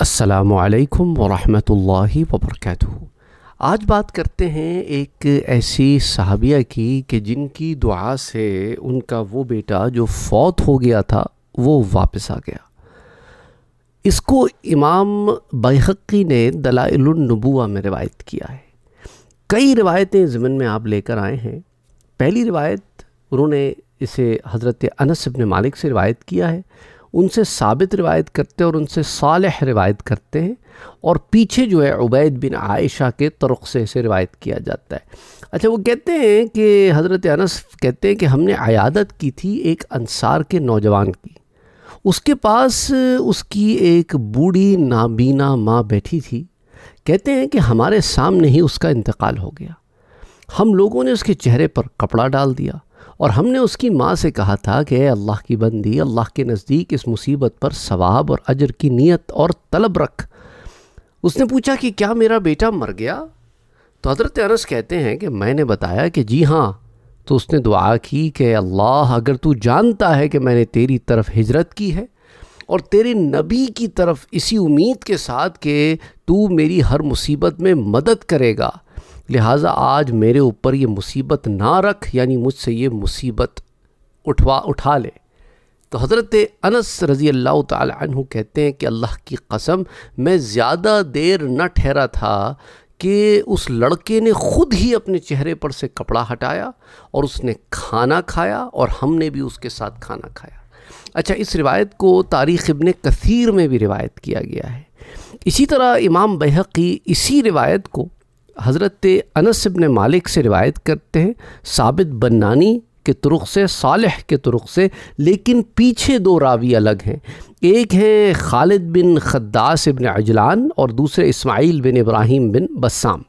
असलकम वरहमतुल्लाहि वबरक आज बात करते हैं एक ऐसी सहाबिया की कि जिनकी दुआ से उनका वो बेटा जो फौत हो गया था वो वापस आ गया इसको इमाम बैहक़ी ने दलाबुआ में रिवायत किया है कई रिवायतें ज़मन में आप लेकर आए हैं पहली रिवायत उन्होंने इसे हज़रत अनस मालिक से रिवायत किया है उनसे साबित रिवायत करते हैं और उनसे सालह रिवायत करते हैं और पीछे जो है उबैद बिन आयशा के तरक़ से इसे रिवायत किया जाता है अच्छा वो कहते हैं कि हज़रत अनस कहते हैं कि हमने अयादत की थी एक अनसार के नौजवान की उसके पास उसकी एक बूढ़ी नाबीना माँ बैठी थी कहते हैं कि हमारे सामने ही उसका इंतकाल हो गया हम लोगों ने उसके चेहरे पर कपड़ा डाल दिया और हमने उसकी माँ से कहा था कि अल्लाह की बंदी अल्लाह के नज़दीक इस मुसीबत पर सवाब और अजर की नीयत और तलब रख उसने पूछा कि क्या मेरा बेटा मर गया तो हज़रत अनस कहते हैं कि मैंने बताया कि जी हाँ तो उसने दुआ की कि अल्लाह अगर तू जानता है कि मैंने तेरी तरफ हिजरत की है और तेरे नबी की तरफ इसी उम्मीद के साथ कि तू मेरी हर मुसीबत में मदद करेगा लिहाजा आज मेरे ऊपर ये मुसीबत ना रख यानी मुझसे ये मुसीबत उठवा उठा ले तो हज़रत अनस रज़ी अल्लाह तु कहते हैं कि अल्लाह की कसम मैं ज़्यादा देर न ठहरा था कि उस लड़के ने ख़ुद ही अपने चेहरे पर से कपड़ा हटाया और उसने खाना खाया और हमने भी उसके साथ खाना खाया अच्छा इस रिवायत को तारीख़ इबन कसीर में भी रिवायत किया गया है इसी तरह इमाम बहकी इसी रिवायत को हज़रत अनस मालिक से रिवायत करते हैं साबित बन्नानी के तुरुक से साल के तुरुक से लेकिन पीछे दो रावी अलग हैं एक हैं खालिद बिन खद्दास इबन अजलान और दूसरे इस्माइल बिन इब्राहिम बिन बस्साम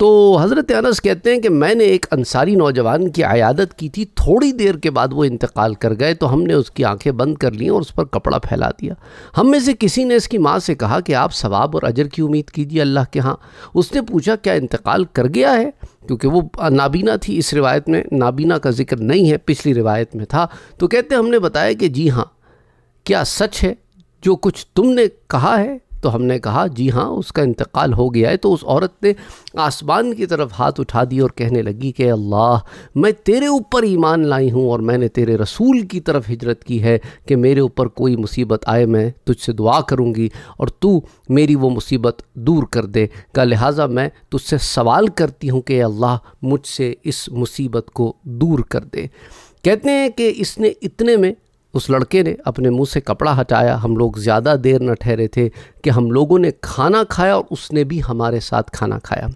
तो हज़रत अनस कहते हैं कि मैंने एक अंसारी नौजवान की आयादत की थी थोड़ी देर के बाद वो इंतकाल कर गए तो हमने उसकी आंखें बंद कर ली और उस पर कपड़ा फैला दिया हम में से किसी ने इसकी माँ से कहा कि आप सवाब और अजर की उम्मीद कीजिए अल्लाह के यहाँ उसने पूछा क्या इंतकाल कर गया है क्योंकि वो नाबीना थी इस रिवायत में नाबीना का जिक्र नहीं है पिछली रिवायत में था तो कहते हमने बताया कि जी हाँ क्या सच है जो कुछ तुमने कहा है तो हमने कहा जी हाँ उसका इंतकाल हो गया है तो उस औरत ने आसमान की तरफ हाथ उठा दी और कहने लगी कि अल्लाह मैं तेरे ऊपर ईमान लाई हूँ और मैंने तेरे रसूल की तरफ हिजरत की है कि मेरे ऊपर कोई मुसीबत आए मैं तुझसे दुआ करूँगी और तू मेरी वो मुसीबत दूर कर दे का लिहाजा मैं तुझसे सवाल करती हूँ कि अल्लाह मुझसे इस मुसीबत को दूर कर दे कहते हैं कि इसने इतने में उस लड़के ने अपने मुंह से कपड़ा हटाया हम लोग ज़्यादा देर न ठहरे थे कि हम लोगों ने खाना खाया और उसने भी हमारे साथ खाना खाया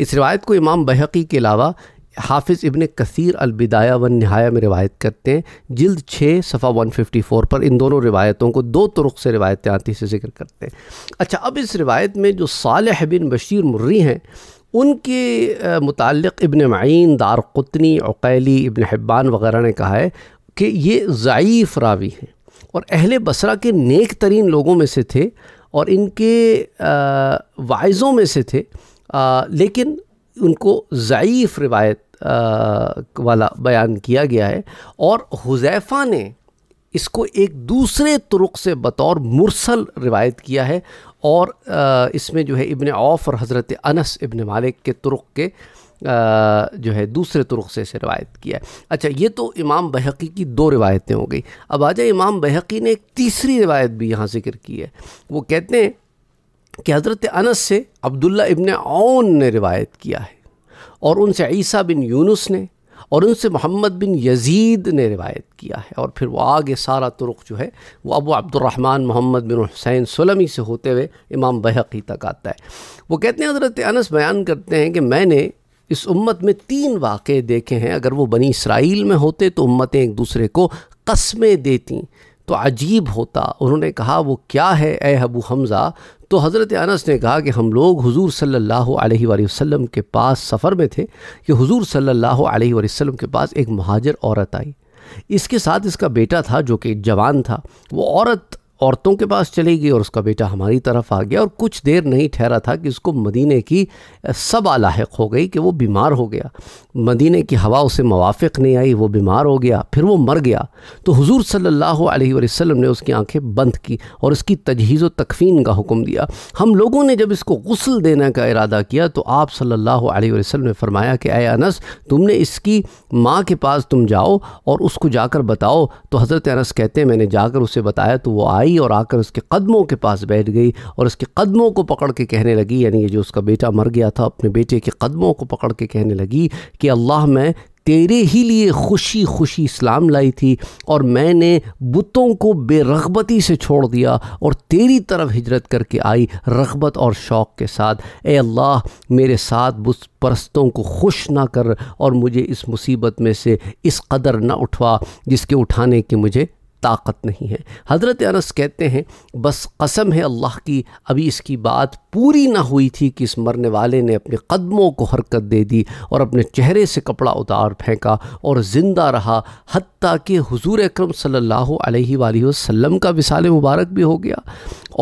इस रिवायत को इमाम बहकी के अलावा हाफिज़ इबन कसीर अलबिदाया व नहाया में रिवायत करते हैं जिल्द छः सफ़ा 154 पर इन दोनों रिवायतों को दो तुरुक से रिवायतें आती से जिक्र करते हैं अच्छा अब इस रिवायत में जो साल बिन बशीर मुर्री हैं उनके मुतल इबन मीन दार कुतनी अक़ैली इबन हब्बान वगैरह ने कहा है कि ये ज़ायफ़ रावी हैं और अहल बसरा के नेक तरीन लोगों में से थे और इनके वाइज़ों में से थे आ, लेकिन उनको ज़ायफ़ रिवायत आ, वाला बयान किया गया है और हुजैफ़ा ने इसको एक दूसरे तुरुक से बतौर मुरसल रिवायत किया है और इसमें जो है इबन औफ और हज़रत अनस इबन मालिक के तुरुक के जो है दूसरे तुरुक से इसे रवायत किया है अच्छा ये तो इमाम बहकी की दो रिवायतें हो गई अब आ जाए इमाम बहकी ने एक तीसरी रिवायत भी यहाँ ज़िक्र की है वो कहते हैं कि हज़रत अनस से अब्दुल्ला इबन ओन ने रिवायत किया है और उनसे ईसा बिन यूनुस ने और उनसे मोहम्मद बिन यजीद ने रिवायत किया है और फिर वो आगे सारा तुरुक जो है वो अबू अब्दुलरहमान मोहम्मद बिन हुसैन सलमी से होते हुए इमाम बहकी तक आता है वो कहते हैं हज़रत अनस बयान करते हैं कि मैंने इस उम्मत में तीन वाक़े देखे हैं अगर वो बनी इसराइल में होते तो उम्मतें एक दूसरे को कस्में देती तो अजीब होता उन्होंने कहा वो क्या है ए अबू हमज़ा तो हज़रत अनस ने कहा कि हम लोग हुजूर सल्लल्लाहु अलैहि वसल्लम के पास सफ़र में थे कि हुजूर सल्लल्लाहु अलैहि वसल्लम के पास एक महाजर औरत आई इसके साथ इसका बेटा था जो कि जवान था वो औरत औरतों के पास चली गई और उसका बेटा हमारी तरफ आ गया और कुछ देर नहीं ठहरा था कि उसको मदीने की सब आलाक़ हो गई कि वो बीमार हो गया मदीने की हवा उसे मुवाफ़ नहीं आई वो बीमार हो गया फिर वो मर गया तो हुजूर सल्लल्लाहु अलैहि वसल्लम ने उसकी आंखें बंद की और उसकी तजहीज़ व तकफ़ीन का हुक्म दिया हम लोगों ने जब इसको गसल देने का इरादा किया तो आप सल्ला अलैहि ने फरमाया कि अय अनस तुमने इसकी माँ के पास तुम जाओ और उसको जाकर बताओ तो हज़रत अनस कहते हैं मैंने जाकर उसे बताया तो वो आई आई और आकर उसके कदमों के पास बैठ गई और उसके कदमों को पकड़ के कहने लगी यानी जो उसका बेटा मर गया था अपने बेटे के कदमों को पकड़ के कहने लगी कि अल्लाह मैं तेरे ही लिए खुशी खुशी इस्लाम लाई थी और मैंने बुतों को बेरगबती से छोड़ दिया और तेरी तरफ हिजरत करके आई रगबत और शौक़ के साथ ए अल्लाह मेरे साथ बुत परस्तों को खुश ना कर और मुझे इस मुसीबत में से इस कदर ना उठवा जिसके उठाने की मुझे ताकत नहीं है हज़रत अनस कहते हैं बस कसम है अल्लाह की अभी इसकी बात पूरी ना हुई थी कि इस मरने वाले ने अपने कदमों को हरकत दे दी और अपने चेहरे से कपड़ा उतार फेंका और ज़िंदा रहा हती कि हजूर अक्रम सल्ला वसम का विसाल मुबारक भी हो गया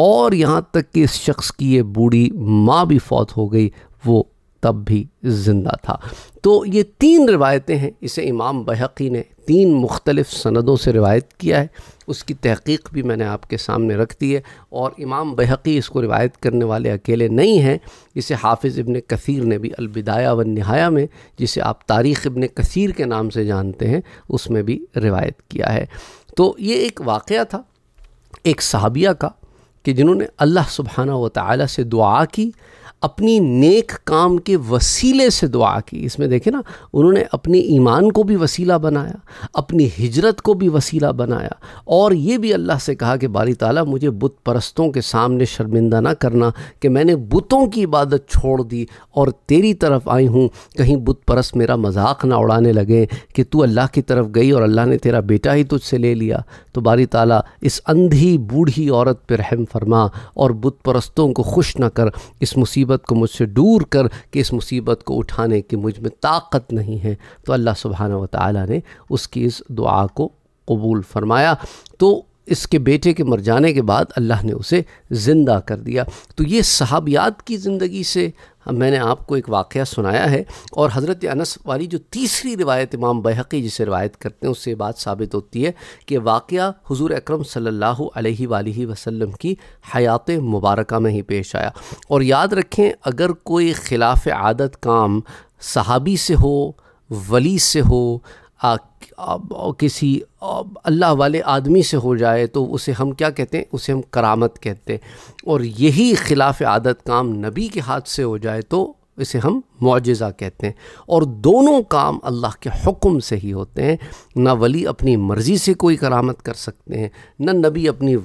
और यहाँ तक कि इस शख्स की ये बूढ़ी माँ भी फौत हो गई वो तब भी ज़िंदा था तो ये तीन रिवायतें हैं इसे इमाम बहकी ने तीन मुख्तलिफ़ सनदों से रिवायत किया है उसकी तहकीक भी मैंने आपके सामने रख दी है और इमाम बहकी इसको रिवायत करने वाले अकेले नहीं हैं इसे हाफिज़ इबन कसीर ने भी अलबिदाया व नहाया में जिसे आप तारीख़ इबन कसीर के नाम से जानते हैं उसमें भी रिवायत किया है तो ये एक वाक़ था एक सहाबिया का कि जिन्होंने अल्लाह सुबहाना व ताली से दुआ की अपनी नेक काम के वसीले से दुआ की इसमें देखें ना उन्होंने अपने ईमान को भी वसीला बनाया अपनी हिजरत को भी वसीला बनाया और ये भी अल्लाह से कहा कि बारी ताला मुझे बुत परस्तों के सामने शर्मिंदा ना करना कि मैंने बुतों की इबादत छोड़ दी और तेरी तरफ आई हूँ कहीं बुत परस्त मेरा मजाक ना उड़ाने लगे कि तू अल्लाह की तरफ गई और अल्लाह ने तेरा बेटा ही तुझसे ले लिया तो बारी ताला इस अंधी बूढ़ी औरत पर रहम फरमा और बुत परस्तों को खुश ना कर इस मुसीबत मुसीबत को मुझसे दूर कर कि इस मुसीबत को उठाने की मुझ में ताकत नहीं है तो अल्लाह सुबहाना व ताली ने उसकी इस दुआ को कबूल फरमाया तो इसके बेटे के मर जाने के बाद अल्लाह ने उसे ज़िंदा कर दिया तो ये सहाबियात की ज़िंदगी से अब मैंने आपको एक वाक़ सुनाया है और हज़रत अनस वाली जो तीसरी रिवायत इमाम बहकी जिसे रवायत करते हैं उससे बात साबित होती है कि वाक़ हज़ूर अक्रम सल्ला वसलम की हयात मुबारक में ही पेश आया और याद रखें अगर कोई खिलाफ आदत काम सहाबी से हो वली से हो आ, किसी अल्लाह वाले आदमी से हो जाए तो उसे हम क्या कहते हैं उसे हम करामत कहते हैं और यही ख़िलाफ़ आदत काम नबी के हाथ से हो जाए तो इसे हम मुआजा कहते हैं और दोनों काम अल्लाह के हुक्म से ही होते हैं ना वली अपनी मर्ज़ी से कोई करामत कर सकते हैं ना नबी अपनी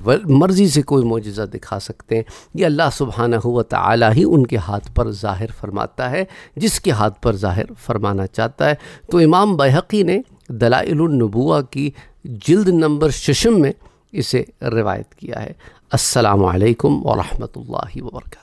मर्ज़ी से कोई मुआजा दिखा सकते हैं ये अल्लाह सुबहाना हुआ तला ही उनके हाथ पर ज़ाहिर फरमाता है जिसके हाथ पर ज़ाहिर फरमाना चाहता है तो इमाम बहकी ने दलाइलनबुआ की जल्द नंबर शशम में इसे रिवायत किया है असलकम वरहमल वर्का